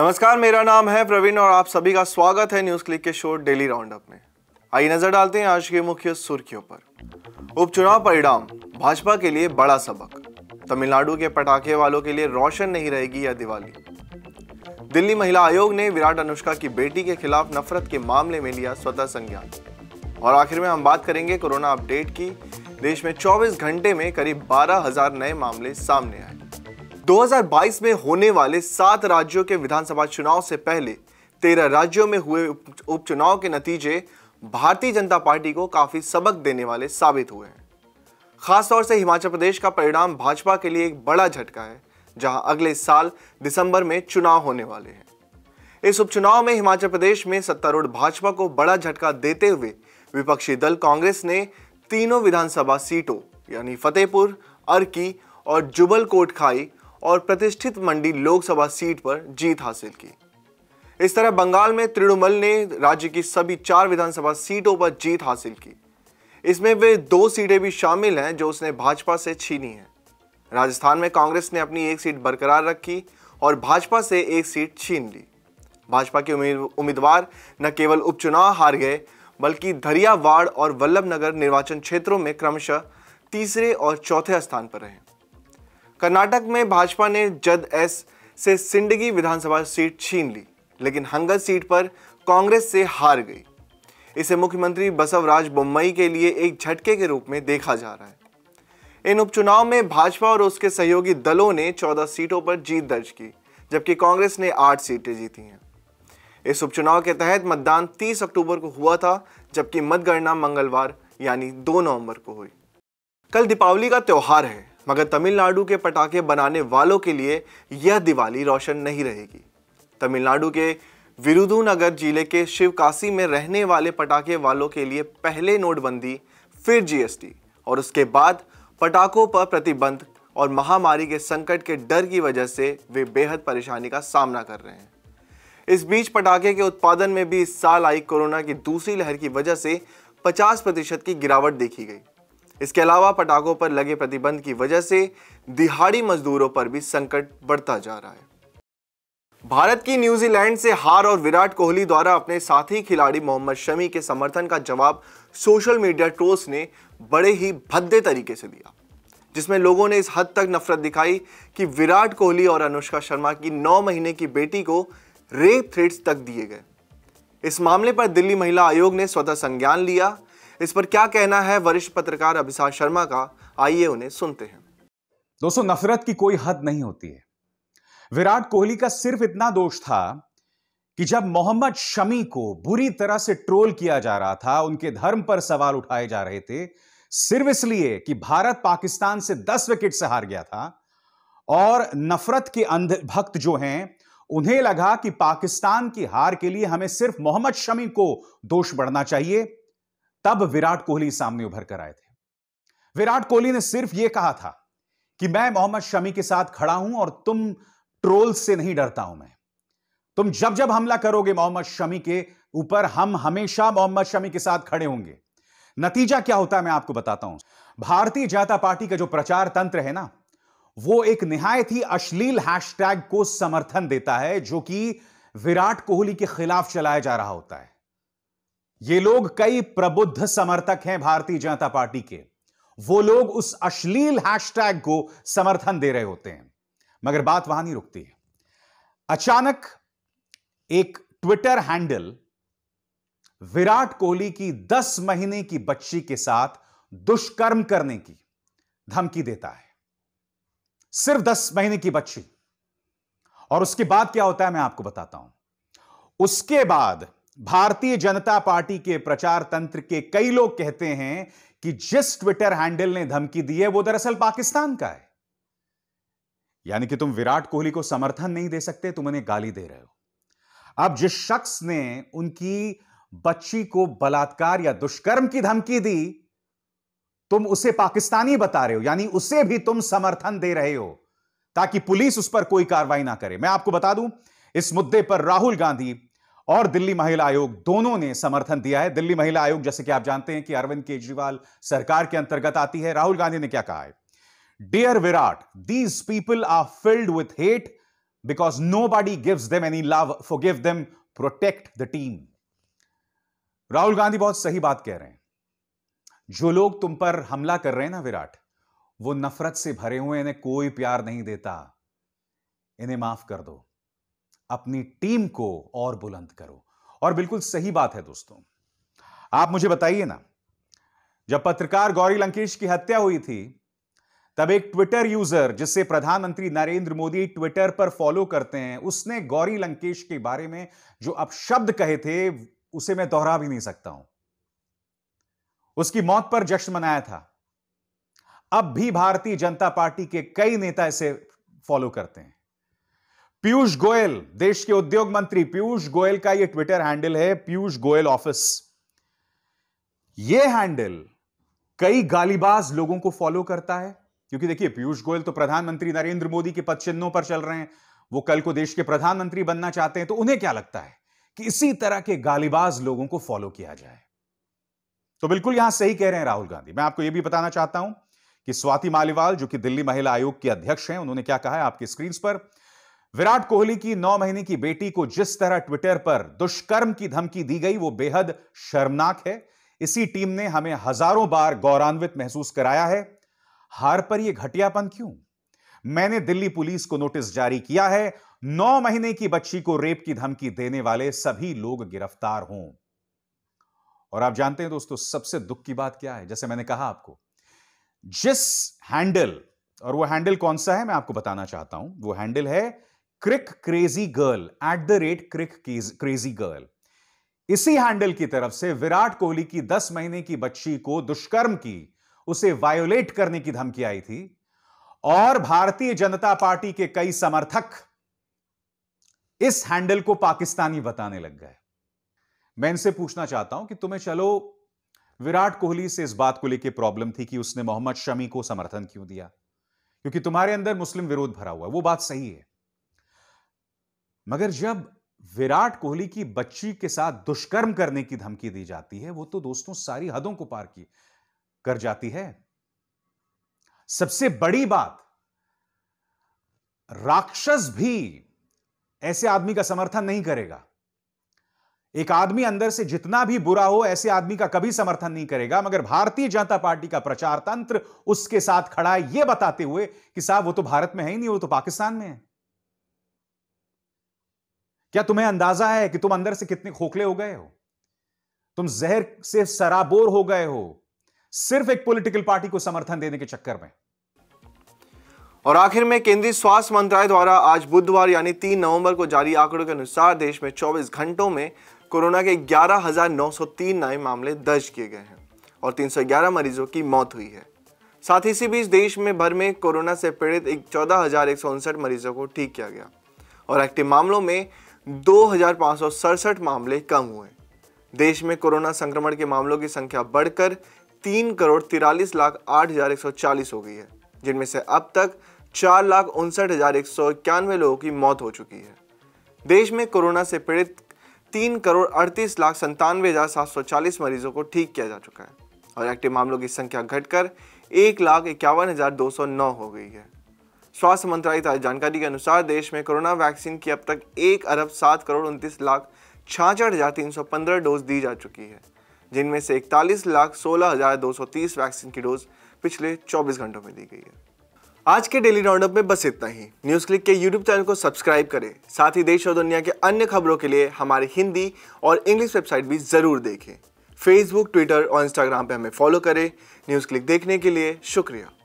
नमस्कार मेरा नाम है प्रवीण और आप सभी का स्वागत है न्यूज क्लिक के शो डेली राउंड अप में आइए नजर डालते हैं आज के मुख्य सुर्खियों पर उपचुनाव परिणाम भाजपा के लिए बड़ा सबक तमिलनाडु के पटाखे वालों के लिए रोशन नहीं रहेगी यह दिवाली दिल्ली महिला आयोग ने विराट अनुष्का की बेटी के खिलाफ नफरत के मामले में लिया स्वतः संज्ञान और आखिर में हम बात करेंगे कोरोना अपडेट की देश में 24 घंटे में करीब 12,000 नए मामले सामने आए 2022 में होने वाले सात राज्यों के विधानसभा चुनाव से पहले तेरह राज्यों में हुए उपचुनाव के नतीजे भारतीय जनता पार्टी को काफी सबक देने वाले साबित हुए हैं खासतौर से हिमाचल प्रदेश का परिणाम भाजपा के लिए एक बड़ा झटका है जहां अगले साल दिसंबर में चुनाव होने वाले हैं इस उपचुनाव में हिमाचल प्रदेश में सत्तारूढ़ भाजपा को बड़ा झटका देते हुए विपक्षी दल कांग्रेस ने तीनों विधानसभा सीटों यानी फतेहपुर अर्की और जुबल कोटखाई और प्रतिष्ठित मंडी लोकसभा सीट पर जीत हासिल की इस तरह बंगाल में तृणमूल ने राज्य की सभी चार विधानसभा सीटों पर जीत हासिल की इसमें वे दो सीटें भी शामिल हैं जो उसने भाजपा से छीनी हैं राजस्थान में कांग्रेस ने अपनी एक सीट बरकरार रखी और भाजपा से एक सीट छीन ली भाजपा के उम्मीदवार न केवल उपचुनाव हार गए बल्कि धरियावाड़ और वल्लभनगर निर्वाचन क्षेत्रों में क्रमशः तीसरे और चौथे स्थान पर रहे कर्नाटक में भाजपा ने जद एस से सिंडगी विधानसभा सीट छीन ली लेकिन हंगर सीट पर कांग्रेस से हार गई इसे मुख्यमंत्री बसवराज बुम्बई के लिए एक झटके के रूप में देखा जा रहा है इन उपचुनाव में भाजपा और उसके सहयोगी दलों ने 14 सीटों पर जीत दर्ज की जबकि कांग्रेस ने 8 सीटें जीती हैं इस उपचुनाव के तहत मतदान 30 अक्टूबर को हुआ था जबकि मतगणना मंगलवार यानी 2 नवंबर को हुई कल दीपावली का त्यौहार है मगर तमिलनाडु के पटाखे बनाने वालों के लिए यह दिवाली रोशन नहीं रहेगी तमिलनाडु के विरुदुनगर जिले के शिवकाशी में रहने वाले पटाखे वालों के लिए पहले नोटबंदी फिर जीएसटी और उसके बाद पटाखों पर प्रतिबंध और महामारी के संकट के डर की वजह से वे बेहद परेशानी का सामना कर रहे हैं इस बीच पटाखे के उत्पादन में भी इस साल आई कोरोना की दूसरी लहर की वजह से 50 प्रतिशत की गिरावट देखी गई इसके अलावा पटाखों पर लगे प्रतिबंध की वजह से दिहाड़ी मजदूरों पर भी संकट बढ़ता जा रहा है भारत की न्यूजीलैंड से हार और विराट कोहली द्वारा अपने साथी खिलाड़ी मोहम्मद शमी के समर्थन का जवाब सोशल मीडिया ट्रोल्स ने बड़े ही भद्दे तरीके से दिया जिसमें लोगों ने इस हद तक नफरत दिखाई कि विराट कोहली और अनुष्का शर्मा की नौ महीने की बेटी को रेप थ्रेट्स तक दिए गए इस मामले पर दिल्ली महिला आयोग ने स्वतः संज्ञान लिया इस पर क्या कहना है वरिष्ठ पत्रकार अभिषाक शर्मा का आइए उन्हें सुनते हैं दोस्तों नफरत की कोई हद नहीं होती है विराट कोहली का सिर्फ इतना दोष था कि जब मोहम्मद शमी को बुरी तरह से ट्रोल किया जा रहा था उनके धर्म पर सवाल उठाए जा रहे थे सिर्फ इसलिए कि भारत पाकिस्तान से 10 विकेट से हार गया था और नफरत के अंध भक्त जो हैं उन्हें लगा कि पाकिस्तान की हार के लिए हमें सिर्फ मोहम्मद शमी को दोष बढ़ना चाहिए तब विराट कोहली सामने उभर कर आए थे विराट कोहली ने सिर्फ यह कहा था कि मैं मोहम्मद शमी के साथ खड़ा हूं और तुम ट्रोल से नहीं डरता हूं मैं तुम जब जब हमला करोगे मोहम्मद शमी के ऊपर हम हमेशा मोहम्मद शमी के साथ खड़े होंगे नतीजा क्या होता है मैं आपको बताता हूं भारतीय जनता पार्टी का जो प्रचार तंत्र है ना वो एक निहायत ही अश्लील हैशटैग को समर्थन देता है जो कि विराट कोहली के खिलाफ चलाया जा रहा होता है ये लोग कई प्रबुद्ध समर्थक हैं भारतीय जनता पार्टी के वो लोग उस अश्लील हैशटैग को समर्थन दे रहे होते हैं मगर बात वहां नहीं रुकती है अचानक एक ट्विटर हैंडल विराट कोहली की 10 महीने की बच्ची के साथ दुष्कर्म करने की धमकी देता है सिर्फ 10 महीने की बच्ची और उसके बाद क्या होता है मैं आपको बताता हूं उसके बाद भारतीय जनता पार्टी के प्रचार तंत्र के कई लोग कहते हैं कि जिस ट्विटर हैंडल ने धमकी दी है वो दरअसल पाकिस्तान का है यानी कि तुम विराट कोहली को समर्थन नहीं दे सकते तुम उन्हें गाली दे रहे हो अब जिस शख्स ने उनकी बच्ची को बलात्कार या दुष्कर्म की धमकी दी तुम उसे पाकिस्तानी बता रहे हो यानी उसे भी तुम समर्थन दे रहे हो ताकि पुलिस उस पर कोई कार्रवाई ना करे मैं आपको बता दूं इस मुद्दे पर राहुल गांधी और दिल्ली महिला आयोग दोनों ने समर्थन दिया है दिल्ली महिला आयोग जैसे कि आप जानते हैं कि अरविंद केजरीवाल सरकार के अंतर्गत आती है राहुल गांधी ने क्या कहा है dear Virat these people are filled with hate because nobody gives them any love forgive them protect the team Rahul Gandhi बहुत सही बात कह रहे हैं जो लोग तुम पर हमला कर रहे हैं ना विराट वो नफरत से भरे हुए इन्हें कोई प्यार नहीं देता इन्हें माफ कर दो अपनी टीम को और बुलंद करो और बिल्कुल सही बात है दोस्तों आप मुझे बताइए ना जब पत्रकार गौरी लंकेश की हत्या हुई थी तब एक ट्विटर यूजर जिसे प्रधानमंत्री नरेंद्र मोदी ट्विटर पर फॉलो करते हैं उसने गौरी लंकेश के बारे में जो शब्द कहे थे उसे मैं दोहरा भी नहीं सकता हूं उसकी मौत पर जश्न मनाया था अब भी भारतीय जनता पार्टी के कई नेता इसे फॉलो करते हैं पीयूष गोयल देश के उद्योग मंत्री पीयूष गोयल का यह ट्विटर हैंडल है पीयूष गोयल ऑफिस यह हैंडल कई गालीबाज लोगों को फॉलो करता है क्योंकि देखिए पीयूष गोयल तो प्रधानमंत्री नरेंद्र मोदी के पद चिन्हों पर चल रहे हैं वो कल को देश के प्रधानमंत्री बनना चाहते हैं तो उन्हें क्या लगता है कि इसी तरह के गालीबाज लोगों को फॉलो किया जाए तो बिल्कुल यहां सही कह रहे हैं राहुल गांधी मैं आपको यह भी बताना चाहता हूं कि स्वाति मालीवाल जो कि दिल्ली महिला आयोग की अध्यक्ष हैं उन्होंने क्या कहा है आपकी स्क्रीन पर विराट कोहली की नौ महीने की बेटी को जिस तरह ट्विटर पर दुष्कर्म की धमकी दी गई वो बेहद शर्मनाक है इसी टीम ने हमें हजारों बार गौरवान्वित महसूस कराया है हार पर यह घटियापन क्यों मैंने दिल्ली पुलिस को नोटिस जारी किया है नौ महीने की बच्ची को रेप की धमकी देने वाले सभी लोग गिरफ्तार हों और आप जानते हैं दोस्तों सबसे दुख की बात क्या है जैसे मैंने कहा आपको जिस हैंडल और वो हैंडल कौन सा है मैं आपको बताना चाहता हूं वो हैंडल है crick crazy girl at the rate crick crazy girl इसी हैंडल की तरफ से विराट कोहली की 10 महीने की बच्ची को दुष्कर्म की उसे वायोलेट करने की धमकी आई थी और भारतीय जनता पार्टी के कई समर्थक इस हैंडल को पाकिस्तानी बताने लग गए मैं इनसे पूछना चाहता हूं कि तुम्हें चलो विराट कोहली से इस बात को लेकर प्रॉब्लम थी कि उसने मोहम्मद शमी को समर्थन क्यों दिया क्योंकि तुम्हारे अंदर मुस्लिम विरोध भरा हुआ है वो बात सही है मगर जब विराट कोहली की बच्ची के साथ दुष्कर्म करने की धमकी दी जाती है वो तो दोस्तों सारी हदों को पार की कर जाती है सबसे बड़ी बात राक्षस भी ऐसे आदमी का समर्थन नहीं करेगा एक आदमी अंदर से जितना भी बुरा हो ऐसे आदमी का कभी समर्थन नहीं करेगा मगर भारतीय जनता पार्टी का प्रचार तंत्र उसके साथ खड़ा है यह बताते हुए कि साहब वो तो भारत में है ही नहीं वो तो पाकिस्तान में है क्या तुम्हें अंदाजा है कि तुम अंदर से कितने खोखले हो गए हो तुम जहर से सराबोर हो गए हो सिर्फ एक पॉलिटिकल पार्टी को समर्थन देने के चक्कर में और आखिर में केंद्रीय स्वास्थ्य मंत्रालय द्वारा आज बुधवार यानी 3 नवंबर को जारी आंकड़ों के अनुसार देश में 24 घंटों में कोरोना के 11,903 नए मामले दर्ज किए गए हैं और 311 मरीजों की मौत हुई है साथ ही इसी बीच देश में भर में कोरोना से पीड़ित चौदह मरीजों को ठीक किया गया और एक्टिव मामलों में दो मामले कम हुए देश में कोरोना संक्रमण के मामलों की संख्या बढ़कर तीन करोड़ तिरालीस लाख आठ हज़ार एक सौ चालीस हो गई है जिनमें से अब तक चार लाख उनसठ हज़ार एक सौ इक्यानवे लोगों की मौत हो चुकी है देश में कोरोना से पीड़ित तीन करोड़ अड़तीस लाख संतानवे हज़ार सात सौ चालीस मरीजों को ठीक किया जा चुका है और एक्टिव मामलों की संख्या घटकर एक लाख इक्यावन हज़ार दो सौ नौ हो गई है स्वास्थ्य मंत्रालय की जानकारी के अनुसार देश में कोरोना वैक्सीन की अब तक एक अरब सात करोड़ उनतीस लाख छाछठ हज़ार तीन सौ पंद्रह डोज दी जा चुकी है जिनमें से इकतालीस लाख सोलह हज़ार दो सौ तीस वैक्सीन की डोज पिछले चौबीस घंटों में दी गई है आज के डेली राउंडअप में बस इतना ही न्यूज क्लिक के यूट्यूब चैनल को सब्सक्राइब करें साथ ही देश और दुनिया के अन्य खबरों के लिए हमारे हिंदी और इंग्लिश वेबसाइट भी जरूर देखें फेसबुक ट्विटर और इंस्टाग्राम पर हमें फॉलो करें न्यूज क्लिक देखने के लिए शुक्रिया